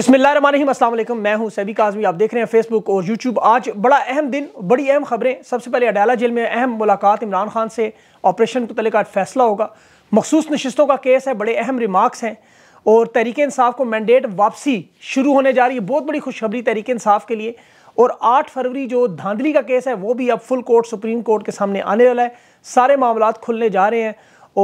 بسم اللہ الرحمن الرحیم السلام علیکم میں ہوں سیبی کازمی آپ دیکھ رہے ہیں فیس بک اور یوٹیوب آج بڑا اہم دن بڑی اہم خبریں سب سے پہلے اڈیالا جیل میں اہم ملاقات عمران خان سے آپریشن متعلق فیصلہ ہوگا مخصوص نشستوں کا کیس ہے بڑے اہم ریمارکس ہیں اور تحریک انصاف کو مینڈیٹ واپسی شروع ہونے جا رہی ہے بہت بڑی خوشخبری تحریک انصاف کے لیے اور آٹھ فروری جو دھاندلی کا کیس ہے وہ بھی اب فل کورٹ سپریم کورٹ کے سامنے آنے والا ہے سارے معاملات کھلنے جا رہے ہیں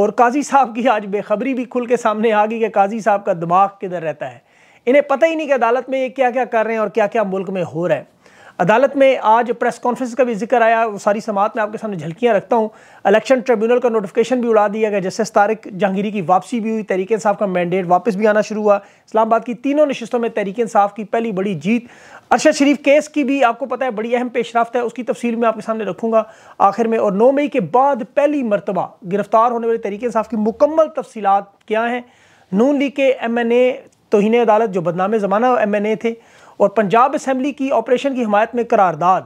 اور قاضی صاحب کی آج بے خبری بھی کھل کے سامنے آ گئی کہ قاضی صاحب کا دماغ کدھر رہتا ہے انہیں پتہ ہی نہیں کہ عدالت میں یہ کیا کیا کر رہے ہیں اور کیا کیا ملک میں ہو رہا ہے عدالت میں آج پریس کانفرنس کا بھی ذکر آیا وہ ساری سماعت میں آپ کے سامنے جھلکیاں رکھتا ہوں الیکشن ٹریبیونل کا نوٹیفیکیشن بھی اڑا دیا گیا جسٹس طارق جہانگیری کی واپسی بھی ہوئی تحریک انصاف کا مینڈیٹ واپس بھی آنا شروع ہوا اسلام آباد کی تینوں نشستوں میں تحریک انصاف کی پہلی بڑی جیت ارشد شریف کیس کی بھی آپ کو پتہ ہے بڑی اہم پیش رفت ہے اس کی تفصیل میں آپ کے سامنے رکھوں گا آخر میں اور نو مئی کے بعد پہلی مرتبہ گرفتار ہونے والے تحریک انصاف کی مکمل تفصیلات کیا ہیں نون لیگ کے ایم این اے توہین عدالت جو بدنام زمانہ ایم این اے تھے اور پنجاب اسمبلی کی آپریشن کی حمایت میں قرارداد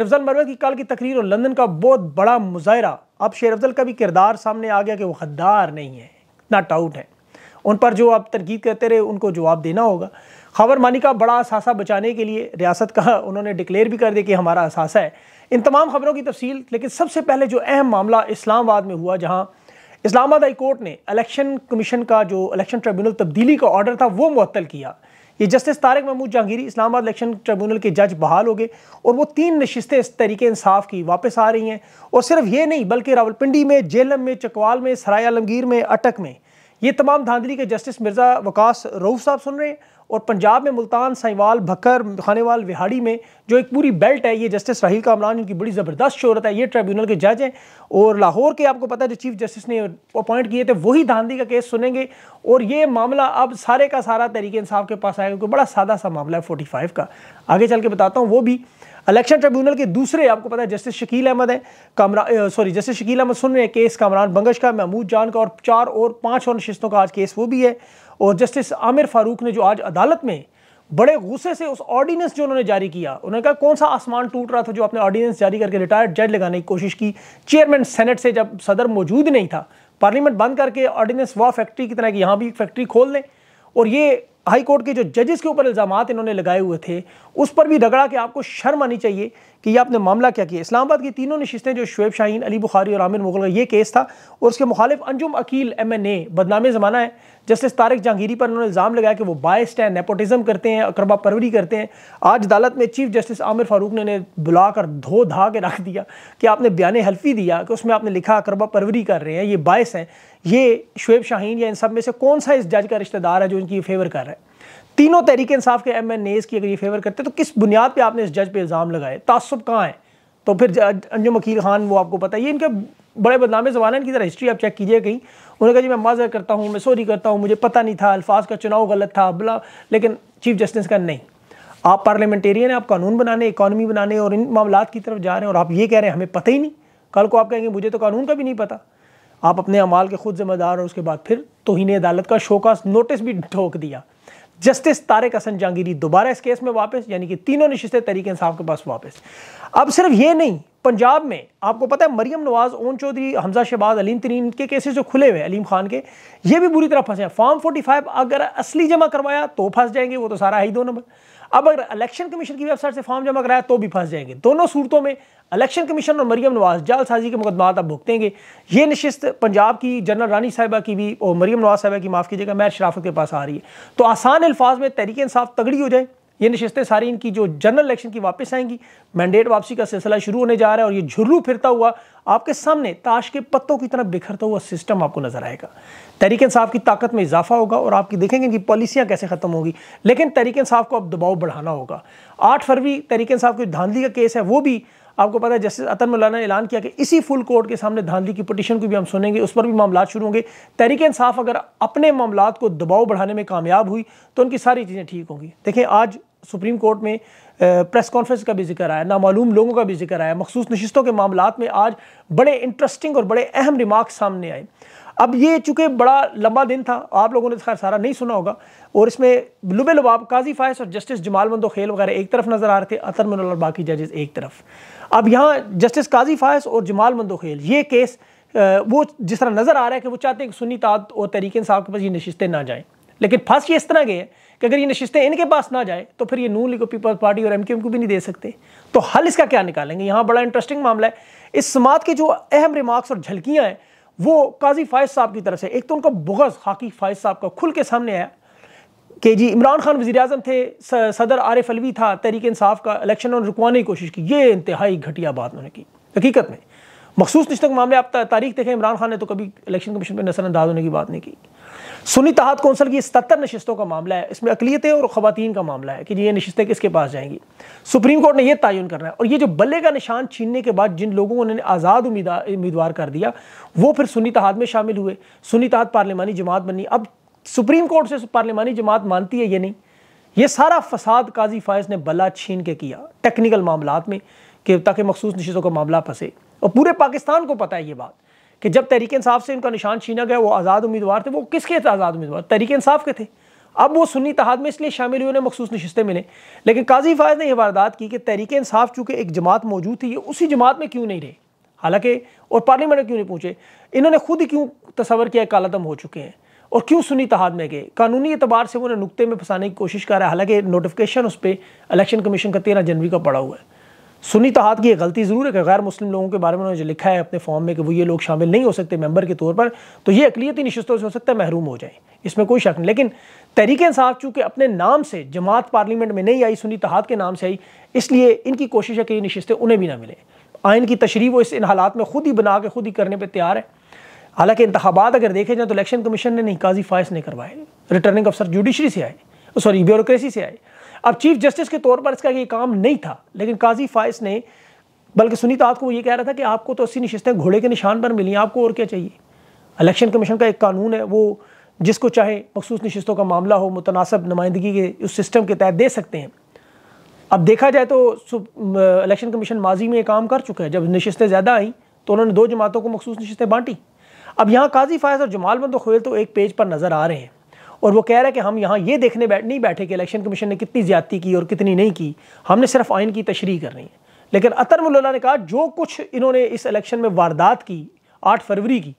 افضل مروہ کی کال کی تقریر اور لندن کا بہت بڑا مظاہرہ اب شیر افضل کا بھی کردار سامنے آ گیا کہ وہ خددار نہیں ہے ناٹ آؤٹ ہے ان پر جو آپ ترکیب کرتے رہے ان کو جواب دینا ہوگا خبر مانی کا بڑا اثاثہ بچانے کے لیے ریاست کا انہوں نے ڈکلیئر بھی کر دیا کہ ہمارا اثاثہ ہے ان تمام خبروں کی تفصیل لیکن سب سے پہلے جو اہم معاملہ اسلام آباد میں ہوا جہاں اسلام آباد ہائی کورٹ نے الیکشن کمیشن کا جو الیکشن ٹریبیونل تبدیلی کا آرڈر تھا وہ معطل کیا یہ justice Tariq Mahmood Jahangiri Islamabad election tribunal کے جج بحال ہو گئے اور وہ تین نشستیں اس طریقے انصاف کی واپس آ رہی ہیں اور صرف یہ نہیں بلکہ راولپنڈی میں جیلم میں چکوال میں سرائے عالمگیر میں اٹک میں یہ تمام دھاندلی کے جسٹس مرزا وکاس روف صاحب سن رہے ہیں اور پنجاب میں ملتان سائیوال بھکر خانے وہاڑی میں جو ایک پوری بیلٹ ہے یہ جسٹس راہیل کامران ان کی بڑی زبردست شہرت ہے یہ ٹریبیونل کے جج ہیں اور لاہور کے آپ کو پتہ ہے جو چیف جسٹس نے اپوائنٹ کیے تھے وہی دھاندی کا کیس سنیں گے اور یہ معاملہ اب سارے کا سارا تحریک انصاف کے پاس آئے گا کیونکہ بڑا سادہ سا معاملہ ہے فورٹی فائیو کا آگے چل کے بتاتا ہوں وہ بھی الیکشن ٹریبیونل کے دوسرے آپ کو پتہ ہے جسٹس شکیل احمد ہے سوری جسٹس شکیل احمد سن رہے ہیں کیس کامران بنگش کا محمود جان کا اور چار اور پانچ اور نشستوں کا آج کیس وہ بھی ہے اور جسٹس عامر فاروق نے جو آج عدالت میں بڑے غصے سے اس آرڈیننس جو انہوں نے جاری کیا انہوں نے کہا کون سا آسمان ٹوٹ رہا تھا جو اپنے آرڈیننس جاری کر کے ریٹائرڈ جج لگانے کی کوشش کی چیئرمین سینٹ سے جب صدر موجود نہیں تھا پارلیمنٹ بند کر کے آرڈیننس وا فیکٹری کی طرح کہ یہاں بھی ایک فیکٹری کھول دیں اور یہ ہائی کورٹ کے جو ججز کے اوپر الزامات انہوں نے لگائے ہوئے تھے اس پر بھی رگڑا کہ آپ کو شرم آنی چاہیے کہ یہ آپ نے معاملہ کیا کیا اسلام آباد کی تینوں نشستیں جو شعیب شاہین علی بخاری اور عامر مغل کا یہ کیس تھا اور اس کے مخالف Anjum Aqeel M N A بدنام زمانہ ہے جسٹس طارق جہانگیری پر انہوں نے الزام لگایا کہ وہ بائسٹ ہیں نیپوٹزم کرتے ہیں اقربہ پروری کرتے ہیں آج عدالت میں چیف جسٹس عامر فاروق نے انہیں بلا کر دھو دھا کے رکھ دیا کہ آپ نے بیان حلفی دیا کہ اس میں آپ نے لکھا اقربہ پروری کر رہے ہیں یہ باعث ہیں یہ شعیب شاہین یا ان سب میں سے کون سا اس جج کا رشتہ دار ہے جو ان کی فیور کر رہا ہے تینوں تحریک انصاف کے ایم این ایز کی اگر یہ فیور کرتے تو کس بنیاد پہ آپ نے اس جج پہ الزام لگائے تعصب کہاں ہیں تو پھر انجم مکیل خان وہ آپ کو پتہ یہ ان کے بڑے بدنام زبان ہیں ان کی طرح ہسٹری آپ چیک کیجئے کہیں انہوں نے کہا جی میں معذر کرتا ہوں میں سوری کرتا ہوں مجھے پتہ نہیں تھا الفاظ کا چناؤ غلط تھا بلا لیکن چیف جسٹس کا نہیں آپ پارلیمنٹیرین ہیں آپ قانون بنانے اکانومی بنانے اور ان معاملات کی طرف جا رہے ہیں اور آپ یہ کہہ رہے ہیں ہمیں پتہ ہی نہیں کل کو آپ کہیں گے مجھے تو قانون کا بھی نہیں پتہ آپ اپنے عمال کے خود ذمہ دار اور اس کے بعد پھر توہین عدالت کا شوکاس نوٹس بھی ٹھوک دیا جسٹس تارے حسن جہانگیری دوبارہ اس کیس میں واپس یعنی کہ تینوں نشستے تحریک انصاف کے پاس واپس اب صرف یہ نہیں پنجاب میں آپ کو پتہ ہے مریم نواز اون چودھری حمزہ شہباز علیم ترین کے کیسز جو کھلے ہوئے علیم خان کے یہ بھی بری طرح پھنسے ہیں فارم فورٹی فائیو اگر اصلی جمع کروایا تو پھنس جائیں گے وہ تو سارا ہی دو نمبر اب اگر الیکشن کمیشن کی ویب سائٹ سے فارم جمع کرایا تو بھی پھنس جائیں گے دونوں صورتوں میں الیکشن کمیشن اور مریم نواز جال سازی کے مقدمات اب بھگتیں گے یہ نشست پنجاب کی جنرل رانی صاحبہ کی بھی اور مریم نواز صاحبہ کی معاف کیجیے گا میر شرافت کے پاس آ رہی ہے تو آسان الفاظ میں تحریک انصاف تگڑی ہو جائے یہ نشستیں ساری ان کی جو جنرل الیکشن کی واپس آئیں گی مینڈیٹ واپسی کا سلسلہ شروع ہونے جا رہا ہے اور یہ جھرلو پھرتا ہوا آپ کے سامنے تاش کے پتوں کی طرح بکھرتا ہوا سسٹم آپ کو نظر آئے گا تحریک انصاف کی طاقت میں اضافہ ہوگا اور آپ کی دیکھیں گے ان کی پالیسیاں کیسے ختم ہوگی لیکن تحریک انصاف کو اب دباؤ بڑھانا ہوگا آٹھ فروری تحریک انصاف صاحب کی دھاندلی کا کیس ہے وہ بھی آپ کو پتا ہے جسٹس عطر مولانا نے اعلان کیا کہ اسی فل کورٹ کے سامنے دھاندلی کی پٹیشن کو بھی ہم سنیں گے اس پر بھی معاملات شروع ہوں گے تحریک انصاف اگر اپنے معاملات کو دباؤ بڑھانے میں کامیاب ہوئی تو ان کی ساری چیزیں ٹھیک ہوں گی دیکھیں آج سپریم کورٹ میں پریس کانفرنس کا بھی ذکر آیا نامعلوم لوگوں کا بھی ذکر آیا مخصوص نشستوں کے معاملات میں آج بڑے انٹرسٹنگ اور بڑے اہم ریمارکس سامنے آئے اب یہ چونکہ بڑا لمبا دن تھا آپ لوگوں نے خیر سارا نہیں سنا ہوگا اور اس میں لبے لباب قاضی فائز اور جسٹس جمال مندو خیل وغیرہ ایک طرف نظر آ رہے تھے اطر اللہ اور باقی ججز ایک طرف اب یہاں جسٹس قاضی فائز اور جمال مندو خیل یہ کیس وہ جس طرح نظر آ رہا ہے کہ وہ چاہتے ہیں کہ سنی تعداد اور تحریک انصاف کے پاس یہ نشستیں نہ جائیں لیکن پھاس یہ اس طرح گئے ہیں کہ اگر یہ نشستیں ان کے پاس نہ جائیں تو پھر یہ نون کو پیپلز پارٹی اور ایم کیو ایم کو بھی نہیں دے سکتے تو حل اس کا کیا نکالیں گے یہاں بڑا انٹرسٹنگ معاملہ ہے اس سماعت کے جو اہم ریمارکس اور جھلکیاں ہیں وہ قاضی فائز صاحب کی طرف سے ایک تو ان کا بغض خاکی فائز صاحب کا کھل کے سامنے آیا کہ جی عمران خان وزیر اعظم تھے صدر عارف الوی تھا تحریک انصاف کا الیکشن اور رکوانے کی کوشش کی یہ انتہائی گھٹیا بات انہوں نے کی حقیقت میں مخصوص نشتک معاملے آپ تاریخ دیکھیں عمران خان نے تو کبھی الیکشن کمیشن پر نصر انداز ہونے کی بات نہیں کی سنی تحاد کونسل کی ستتر نشستوں کا معاملہ ہے اس میں اقلیتیں اور خواتین کا معاملہ ہے کہ یہ جی یہ یہ نشستیں کس کے پاس جائیں گی سپریم کورٹ نے کرنا ہے اور جو بلے کا نشان چھیننے کے بعد جن لوگوں نے آزاد امیدوار کر دیا وہ پھر سنی تحاد میں شامل ہوئے سنی تحاد پارلیمانی جماعت بنی اب سپریم کورٹ سے پارلیمانی جماعت مانتی ہے یہ نہیں یہ سارا فساد قاضی فائز نے بلہ چھین کے کیا ٹیکنیکل معاملات میں کہ تاکہ مخصوص نشستوں کا معاملہ پھنسے اور پورے پاکستان کو پتا ہے یہ بات کہ جب تحریک انصاف سے ان کا نشان چھینا گیا وہ آزاد امیدوار تھے وہ کس کے آزاد امیدوار تحریک انصاف کے تھے اب وہ سنی تحاد میں اس لیے شامل ہوئے انہیں مخصوص نشستیں ملے لیکن قاضی فائز نے یہ واردات کی کہ تحریک انصاف چونکہ ایک جماعت موجود تھی یہ اسی جماعت میں کیوں نہیں رہے حالانکہ اور پارلیمنٹ میں کیوں نہیں پہنچے انہوں نے خود ہی کیوں تصور کیا کالا دم ہو چکے ہیں اور کیوں سنی تحاد میں گئے قانونی اعتبار سے وہ انہیں نقطے میں پھنسانے کی کوشش کر رہا ہے حالانکہ نوٹیفیکیشن اس پہ الیکشن کمیشن کا تیرہ جنوری کا پڑا ہوا ہے سنی تحاد کی یہ غلطی ضرور ہے کہ غیر مسلم لوگوں کے بارے میں انہوں نے لکھا ہے اپنے فارم میں کہ وہ یہ لوگ شامل نہیں ہو سکتے ممبر کے طور پر تو یہ اقلیتی نشستوں سے ہو سکتا ہے محروم ہو جائیں اس میں کوئی شک نہیں لیکن تحریک انصاف چونکہ اپنے نام سے جماعت پارلیمنٹ میں نہیں آئی سنی تحاد کے نام سے آئی اس لیے ان کی کوشش ہے کہ یہ نشستیں انہیں بھی نہ ملیں آئین کی تشریح وہ اس ان حالات میں خود ہی بنا کے خود ہی کرنے پہ تیار ہے حالانکہ انتخابات اگر دیکھے جائیں تو الیکشن کمیشن نے نہیں قاضی فائز نہیں کروائے ریٹرننگ افسر جوڈیشری سے آئے سوری بیوروکریسی سے آئے اب چیف جسٹس کے طور پر اس کا یہ کام نہیں تھا لیکن قاضی فائز نے بلکہ سنیتا آت کو یہ کہہ رہا تھا کہ آپ کو تو اسی نشستیں گھوڑے کے نشان پر ملیں آپ کو اور کیا چاہیے الیکشن کمیشن کا ایک قانون ہے وہ جس کو چاہے مخصوص نشستوں کا معاملہ ہو متناسب نمائندگی کے اس سسٹم کے تحت دے سکتے ہیں اب دیکھا جائے تو الیکشن کمیشن ماضی میں یہ کام کر چکا ہے جب نشستیں زیادہ آئیں تو انہوں نے دو جماعتوں کو مخصوص نشستیں بانٹی اب یہاں قاضی فائز اور جمال بند و خویل تو ایک پیج پر نظر آ رہے ہیں اور وہ کہہ رہا ہے کہ ہم یہاں یہ دیکھنے بیٹھ نہیں بیٹھے کہ الیکشن کمیشن نے کتنی زیادتی کی اور کتنی نہیں کی ہم نے صرف آئین کی تشریح کر رہی لیکن عطر اللہ نے کہا جو کچھ انہوں نے اس الیکشن میں واردات کی آٹھ فروری کی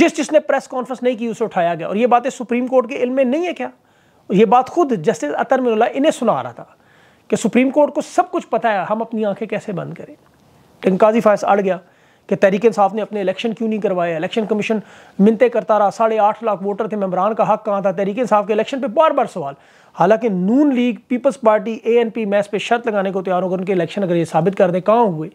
جس جس نے پریس کانفرنس نہیں کی اسے اٹھایا گیا اور یہ باتیں سپریم کورٹ کے علم میں نہیں ہے کیا یہ بات خود جسٹس عطر اللہ انہیں سنا رہا تھا کہ سپریم کورٹ کو سب کچھ پتا ہے ہم اپنی آنکھیں کیسے بند کریں لیکن قاضی فائز اڑ گیا کہ تحریک انصاف نے اپنے الیکشن کیوں نہیں کروایا الیکشن کمیشن منتے کرتا رہا ساڑھے آٹھ لاکھ ووٹر تھے ممبران کا حق کہاں تھا تحریک انصاف کے الیکشن پہ بار بار سوال حالانکہ Noon League Peoples Party A N P میس پہ شرط لگانے کو تیار ہو کر ان کے الیکشن اگر یہ ثابت کر دیں کہاں ہوئے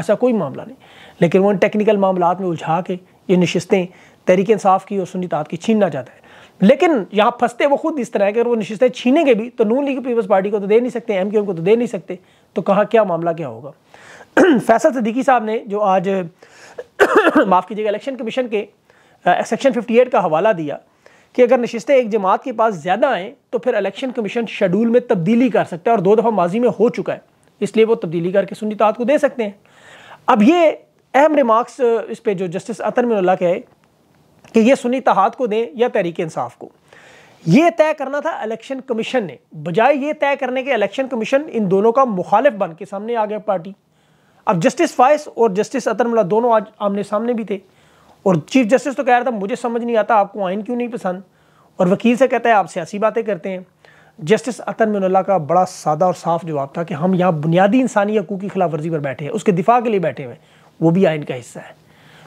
ایسا کوئی معاملہ نہیں لیکن وہ ان ٹیکنیکل معاملات میں الجھا کے یہ نشستیں تحریک انصاف کی اور سنیتات کی چھیننا چاہتا ہے لیکن یہاں پھنستے وہ خود اس طرح ہے کہ اگر وہ نشستیں چھینیں گے بھی تو نون لیگ پیپلز پارٹی کو تو دے نہیں سکتے ایم کیو ایم کو تو دے نہیں سکتے تو کہاں کیا معاملہ کیا ہوگا فیصل صدیقی صاحب نے جو آج معاف کیجیے گا الیکشن کمیشن کے سیکشن ففٹی ایٹ کا حوالہ دیا کہ اگر نشستیں ایک جماعت کے پاس زیادہ آئیں تو پھر الیکشن کمیشن شیڈول میں تبدیلی کر سکتا ہے اور دو دفعہ ماضی میں ہو چکا ہے اس لیے وہ تبدیلی کر کے سنی اتحاد کو دے سکتے ہیں اب یہ اہم ریمارکس اس پہ جو جسٹس من اللہ کہے کہ یہ سنی تحاد کو دیں یا تحریک انصاف کو یہ طے کرنا تھا الیکشن کمیشن نے بجائے یہ طے کرنے کے الیکشن کمیشن ان دونوں کا مخالف بن کے سامنے آ گیا پارٹی اب جسٹس فائز اور جسٹس ملا دونوں آج آمنے سامنے بھی تھے اور چیف جسٹس تو کہہ رہا تھا مجھے سمجھ نہیں آتا آپ کو آئین کیوں نہیں پسند اور وکیل سے کہتا ہے آپ سیاسی باتیں کرتے ہیں جسٹس اتر من اللہ کا بڑا سادہ اور صاف جواب تھا کہ ہم یہاں بنیادی انسانی حقوق کی خلاف ورزی پر بیٹھے ہیں اس کے دفاع کے لیے بیٹھے ہوئے وہ بھی آئین کا حصہ ہے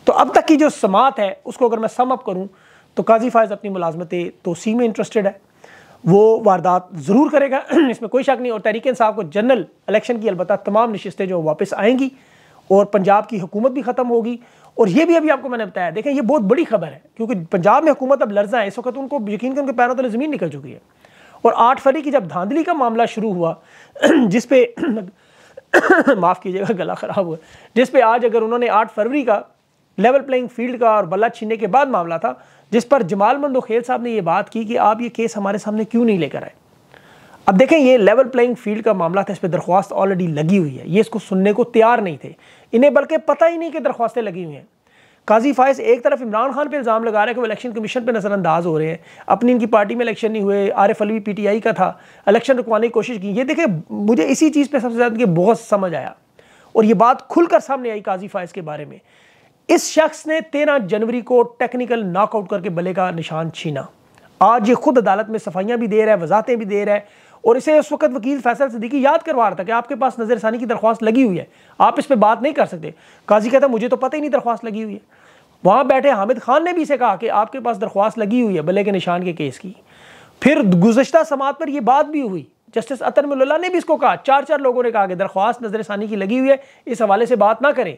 تو اب تک کی جو سماعت ہے اس کو اگر میں سم اپ کروں تو قاضی فائز اپنی ملازمتیں توسیع میں انٹرسٹڈ ہے وہ واردات ضرور کرے گا اس میں کوئی شک نہیں اور تحریک انصاف کو جنرل الیکشن کی البتہ تمام نشستیں جو واپس آئیں گی اور پنجاب کی حکومت بھی ختم ہوگی اور یہ بھی ابھی آپ کو میں نے بتایا دیکھیں یہ بہت بڑی خبر ہے کیونکہ پنجاب میں حکومت اب لرزہ ہے اس وقت ان کو یقین کہ ان کے پیروں تلے زمین نکل چکی ہے اور آٹھ فری کی جب دھاندلی کا معاملہ شروع ہوا جس پہ معاف کیجیے گا گلا خراب ہوا جس پہ آج اگر انہوں نے آٹھ فروری کا لیول پلینگ فیلڈ کا اور بلہ چھیننے کے بعد معاملہ تھا جس پر جمال مند خیل صاحب نے یہ بات کی کہ آپ یہ کیس ہمارے سامنے کیوں نہیں لے کر آئے اب دیکھیں یہ لیول پلائنگ فیلڈ کا معاملہ تھا اس پہ درخواست آلریڈی لگی ہوئی ہے یہ اس کو سننے کو تیار نہیں تھے انہیں بلکہ پتہ ہی نہیں کہ درخواستیں لگی ہوئی ہیں قاضی فائز ایک طرف عمران خان پہ الزام لگا رہے ہیں کہ وہ الیکشن کمیشن پہ نظر انداز ہو رہے ہیں اپنی ان کی پارٹی میں الیکشن نہیں ہوئے R F Alvi P T I کا تھا الیکشن رکوانے کی کوشش کی یہ دیکھیں مجھے اسی چیز پہ سب سے زیادہ بہت سمجھ آیا اور یہ بات کھل کر سامنے آئی قاضی فائز کے بارے میں اس شخص نے تیرہ جنوری کو ٹیکنیکل ناک آؤٹ کر کے بلے کا نشان چھینا آج یہ خود عدالت میں صفائیاں بھی دے رہا ہے وضاحتیں بھی دے رہا ہے اور اسے اس وقت وکیل فیصل صدیقی یاد کروا رہا تھا کہ آپ کے پاس نظر ثانی کی درخواست لگی ہوئی ہے آپ اس پہ بات نہیں کر سکتے قاضی کہتا مجھے تو پتہ ہی نہیں درخواست لگی ہوئی ہے وہاں بیٹھے حامد خان نے بھی اسے کہا کہ آپ کے پاس درخواست لگی ہوئی ہے بلے کے نشان کے کیس کی پھر گزشتہ سماعت پر یہ بات بھی ہوئی جسٹس اطرم اللہ نے بھی اس کو کہا چار چار لوگوں نے کہا کہ درخواست نظر ثانی کی لگی ہوئی ہے اس حوالے سے بات نہ کریں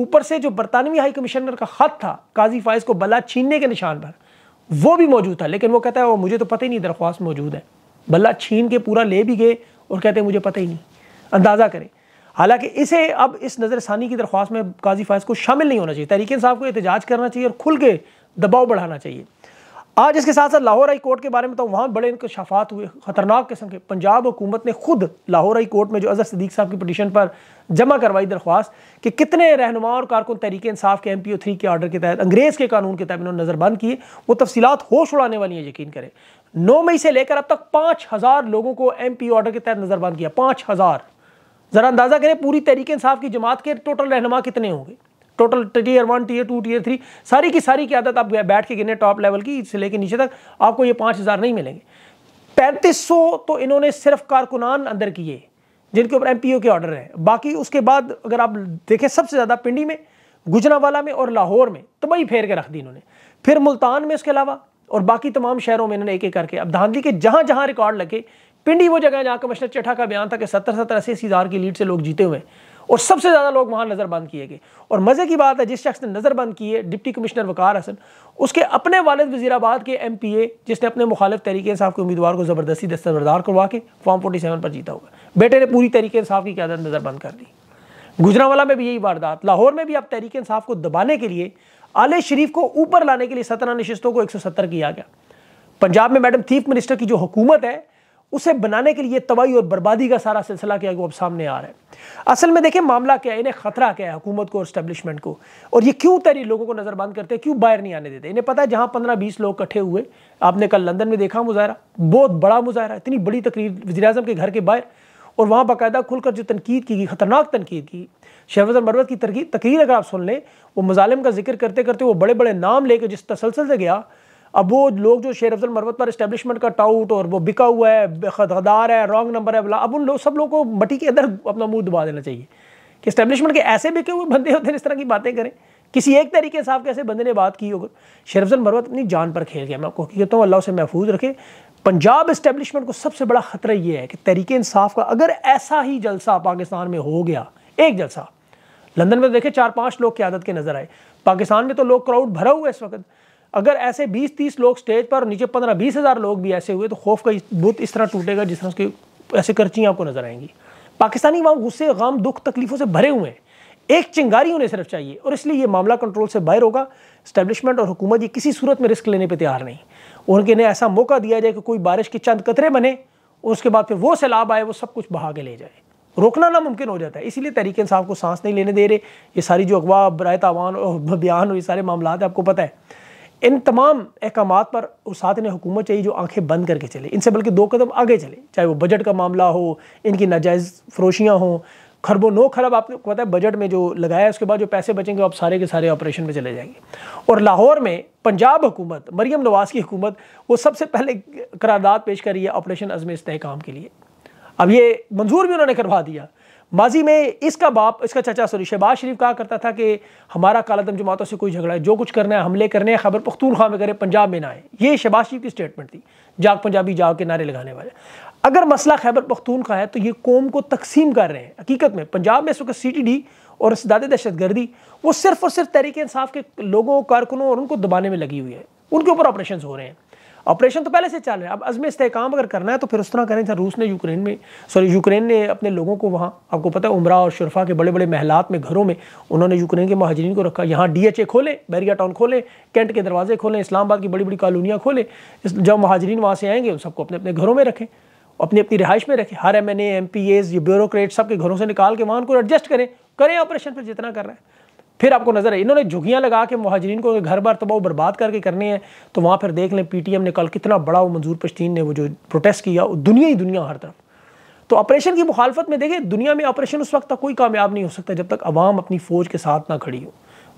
اوپر سے جو برطانوی ہائی کمشنر کا خط تھا قاضی فائز کو بلا چھیننے کے نشان پر وہ بھی موجود تھا لیکن وہ کہتا ہے وہ مجھے تو پتہ ہی نہیں درخواست موجود ہے بلا چھین کے پورا لے بھی گئے اور کہتے ہیں مجھے پتہ ہی نہیں اندازہ کریں حالانکہ اسے اب اس نظر ثانی کی درخواست میں قاضی فائز کو شامل نہیں ہونا چاہیے تحریک انصاف کو احتجاج کرنا چاہیے اور کھل کے دباؤ بڑھانا چاہیے آج اس کے ساتھ ساتھ لاہور کورٹ کے بارے میں تو وہاں بڑے ان کے ہوئے خطرناک قسم کے پنجاب حکومت نے خود لاہور آئی کورٹ میں جو اظہر صدیق صاحب کی پٹیشن پر جمع کروائی درخواست کہ کتنے رہنما اور کارکن تحریک انصاف کے ایم پی او تھری کے آرڈر کے تحت انگریز کے قانون کے تحت انہوں نے نظر بند کیے وہ تفصیلات ہوش اڑانے والی ہیں یقین کریں نو مئی سے لے کر اب تک پانچ ہزار لوگوں کو ایم پی آرڈر کے تحت نظر بند کیا پانچ ہزار ذرا اندازہ کریں پوری تحریک انصاف کی جماعت کے ٹوٹل رہنما کتنے ہوں گے total tier tier tier one two three ساری کی ساری کی عادت آپ بیٹھ کے گنے ٹاپ لیول کی اس سے لے کے نیچے تک آپ کو یہ پانچ ہزار نہیں ملیں گے پینتیس سو تو انہوں نے صرف کارکنان اندر کیے جن کے اوپر ایم پی او کے آرڈر ہے باقی اس کے بعد اگر آپ دیکھیں سب سے زیادہ پنڈی میں گجرا والا میں اور لاہور میں بھائی پھیر کے رکھ دی انہوں نے پھر ملتان میں اس کے علاوہ اور باقی تمام شہروں میں انہوں نے ایک ایک کر کے اب دھاندلی کے جہاں جہاں ریکارڈ لگے پنڈی وہ جگہ ہے جہاں کمشنر چٹھا کا بیان تھا کہ ستر ستر اسی ہزار کی لیڈ سے لوگ جیتے ہوئے ہیں اور سب سے زیادہ لوگ وہاں نظر بند کیے گئے اور مزے کی بات ہے جس شخص نے نظر بند کیے ڈپٹی کمشنر وقار حسن اس کے اپنے والد وزیر آباد کے ایم پی اے جس نے اپنے مخالف تحریک انصاف کے امیدوار کو زبردستی دستبردار کروا کے فارم فورٹی سیون پر جیتا ہوا بیٹے نے پوری تحریک انصاف کی قیادت نظر بند کر دی گجرا والا میں بھی یہی واردات لاہور میں بھی اب تحریک انصاف کو دبانے کے لیے عالیہ شریف کو اوپر لانے کے لیے سترہ نشستوں کو ایک سو ستر کیا گیا پنجاب میں میڈم چیف منسٹر کی جو حکومت ہے اسے بنانے کے لیے تباہی اور بربادی کا سارا سلسلہ کیا وہ اب سامنے آ رہا ہے اصل میں دیکھیں معاملہ کیا ہے انہیں خطرہ کیا ہے حکومت کو اور اسٹیبلشمنٹ کو اور یہ کیوں تحریر لوگوں کو نظر بند کرتے ہیں کیوں باہر نہیں آنے دیتے انہیں پتا ہے جہاں پندرہ بیس لوگ کٹھے ہوئے آپ نے کل لندن میں دیکھا مظاہرہ بہت بڑا مظاہرہ اتنی بڑی تقریر وزیر اعظم کے گھر کے باہر اور وہاں باقاعدہ کھل کر جو تنقید کی گئی خطرناک تنقید کی شہر المروت کی تقریر اگر آپ سن لیں وہ مظالم کا ذکر کرتے کرتے وہ بڑے بڑے نام لے کے جس تسلسل سے گیا اب وہ لوگ جو شیر افضل مروت پر اسٹیبلشمنٹ کا ٹاؤٹ اور وہ بکا ہوا ہے خدغدار ہے رانگ نمبر ہے بلا اب ان لوگ سب لوگوں کو مٹی کے اندر اپنا منہ دبا دینا چاہیے کہ اسٹیبلشمنٹ کے ایسے بکے ہوئے بندے ہوتے ہیں اس طرح کی باتیں کریں کسی ایک طریقے انصاف کے ایسے بندے نے بات کی ہوگا شیر افضل مروت اپنی جان پر کھیل گیا میں آپ کو کہتا ہوں اللہ اسے محفوظ رکھے پنجاب اسٹیبلشمنٹ کو سب سے بڑا خطرہ یہ ہے کہ تحریک انصاف کا اگر ایسا ہی جلسہ پاکستان میں ہو گیا ایک جلسہ لندن میں دیکھے چار پانچ لوگ قیادت کے نظر آئے پاکستان میں تو لوگ کراؤڈ بھرا ہوا ہے اس وقت اگر ایسے بیس تیس لوگ سٹیج پر نیچے پندرہ بیس ہزار لوگ بھی ایسے ہوئے تو خوف کا بت اس طرح ٹوٹے گا جس طرح اس کی ایسے کرچیاں آپ کو نظر آئیں گی پاکستانی عوام غصے غام دکھ تکلیفوں سے بھرے ہوئے ہیں ایک چنگاری انہیں صرف چاہیے اور اس لیے یہ معاملہ کنٹرول سے باہر ہوگا اسٹیبلشمنٹ اور حکومت یہ کسی صورت میں رسک لینے پہ تیار نہیں ان کے انہیں ایسا موقع دیا جائے کہ کوئی بارش کے چند قطرے بنے اور اس کے بعد پھر وہ سیلاب آئے وہ سب کچھ بہا کے لے جائے روکنا ناممکن ہو جاتا ہے اسی لیے تحریک انصاف کو سانس نہیں لینے دے رہے یہ ساری جو اغوا برائے تاوان اور بیان اور یہ سارے معاملات ہیں آپ کو پتہ ہے ان تمام احکامات پر اسات نے حکومت چاہیے جو آنکھیں بند کر کے چلے ان سے بلکہ دو قدم آگے چلے چاہے وہ بجٹ کا معاملہ ہو ان کی ناجائز فروشیاں ہوں خرب و نو خرب آپ نے کہتا ہے بجٹ میں جو لگایا ہے اس کے بعد جو پیسے بچیں گے آپ سارے کے سارے آپریشن میں چلے جائیں گے اور لاہور میں پنجاب حکومت مریم نواز کی حکومت وہ سب سے پہلے قرارداد پیش کری ہے آپریشن عزم استحکام کے لیے اب یہ منظور بھی انہوں نے کروا دیا ماضی میں اس کا باپ اس کا چچا سوری شہباز شریف کہا کرتا تھا کہ ہمارا کالا جماعتوں سے کوئی جھگڑا ہے جو کچھ کرنا ہے حملے کرنے ہیں خبر پختونخوا میں کرے پنجاب میں نہ آئے یہ شہباز شریف کی سٹیٹمنٹ تھی جاگ پنجابی جاگ کے نعرے لگانے والے اگر مسئلہ خیبر پختونخوا ہے تو یہ قوم کو تقسیم کر رہے ہیں حقیقت میں پنجاب میں اس وقت سی ٹی ڈی اور زیادہ دہشت گردی وہ صرف اور صرف تحریک انصاف کے لوگوں کارکنوں اور ان کو دبانے میں لگی ہوئی ہے ان کے اوپر آپریشنز ہو رہے ہیں آپریشن تو پہلے سے چل رہا ہے اب عزم استحکام اگر کرنا ہے تو پھر اس طرح کریں جب روس نے یوکرین میں سوری یوکرین نے اپنے لوگوں کو وہاں آپ کو پتہ ہے عمرہ اور شرفا کے بڑے بڑے محلات میں گھروں میں انہوں نے یوکرین کے مہاجرین کو رکھا یہاں ڈی ایچ اے کھولیں بیریہ ٹاؤن کھولیں کینٹ کے دروازے کھولیں اسلام آباد کی بڑی بڑی کالونیاں کھولیں جب مہاجرین وہاں سے آئیں گے ان سب کو اپنے اپنے گھروں میں رکھیں اپنی اپنی رہائش میں رکھیں ہر M N A M P A's bureaucrat سب کے گھروں سے نکال کے وہاں ان کو ایڈجسٹ کریں کریں آپریشن پھر جتنا کر رہا ہے پھر آپ کو نظر ہے انہوں نے جھگیاں لگا کے مہاجرین کو گھر بار تباہ و برباد کر کے کرنے ہیں تو وہاں پھر دیکھ لیں پی ٹی ایم نے کل کتنا بڑا وہ منظور پشتین نے وہ جو پروٹیسٹ کیا دنیا ہی دنیا ہر طرف تو آپریشن کی مخالفت میں دیکھیں دنیا میں آپریشن اس وقت تک کوئی کامیاب نہیں ہو سکتا جب تک عوام اپنی فوج کے ساتھ نہ کھڑی ہو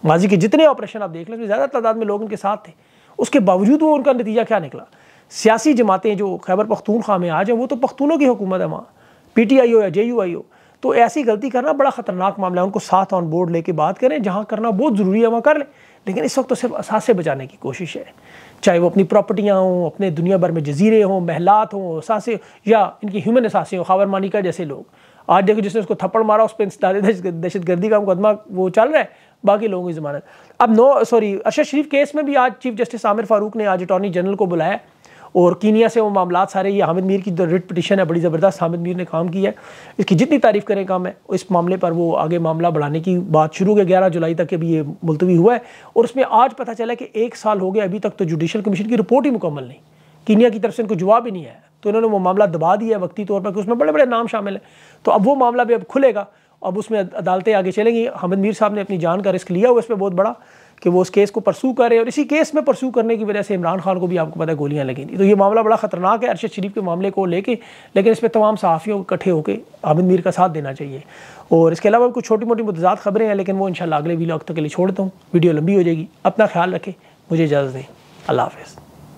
ماضی کے جتنے آپریشن آپ دیکھ لیں زیادہ تعداد میں لوگ ان کے ساتھ تھے اس کے باوجود وہ ان کا نتیجہ کیا نکلا سیاسی جماعتیں جو خیبر میں آج ہیں وہ تو پختونوں کی حکومت ہے وہاں پی ٹی آئی ہو یا جے یو آئی ہو تو ایسی غلطی کرنا بڑا خطرناک معاملہ ہے ان کو ساتھ آن بورڈ لے کے بات کریں جہاں کرنا بہت ضروری ہے وہاں کر لیں لیکن اس وقت تو صرف اثاثے بچانے کی کوشش ہے چاہے وہ اپنی پراپرٹیاں ہوں اپنے دنیا بھر میں جزیرے ہوں محلات ہوں اثاثے یا ان کی ہیومن اثاثے ہوں خاور مانی کا جیسے لوگ آج دیکھو جس نے اس کو تھپڑ مارا اس پہ دہشت گردی کا مقدمہ وہ چل رہا ہے باقی لوگوں کی ضمانت اب no sorry Arshad Sharif case میں بھی آج چیف جسٹس عامر فاروق نے آج اٹارنی جنرل کو بلایا اور کینیا سے وہ معاملات سارے یہ حامد میر کی جو ریٹ پٹیشن ہے بڑی زبردست حامد میر نے کام کیا ہے اس کی جتنی تعریف کریں کام ہے اس معاملے پر وہ آگے معاملہ بڑھانے کی بات شروع ہوئی گیارہ جولائی تک ابھی یہ ملتوی ہوا ہے اور اس میں آج پتہ چلا کہ ایک سال ہو گیا ابھی تک تو جوڈیشل کمیشن کی رپورٹ ہی مکمل نہیں کینیا کی طرف سے ان کو جواب ہی نہیں آیا تو انہوں نے وہ معاملہ دبا دیا ہے وقتی طور پر کہ اس میں بڑے بڑے نام شامل ہیں تو اب وہ معاملہ بھی اب کھلے گا اب اس میں عدالتیں آگے چلیں گی حامد صاحب نے اپنی جان کا رسک لیا ہوا اس پہ بہت بڑا کہ وہ اس کیس کو پرسو کرے اور اسی کیس میں پرسو کرنے کی وجہ سے عمران خان کو بھی آپ کو پتہ ہے گولیاں لگیں گی تو یہ معاملہ بڑا خطرناک ہے ارشد شریف کے معاملے کو لے کے لیکن اس پہ تمام صحافیوں اکٹھے ہو کے عابد میر کا ساتھ دینا چاہیے اور اس کے علاوہ کچھ چھوٹی موٹی متضاد خبریں ہیں لیکن وہ انشاءاللہ اگلے ویلاگ تک کے لیے چھوڑتا ہوں ویڈیو لمبی ہو جائے گی اپنا خیال رکھیں مجھے اجازت دیں اللہ حافظ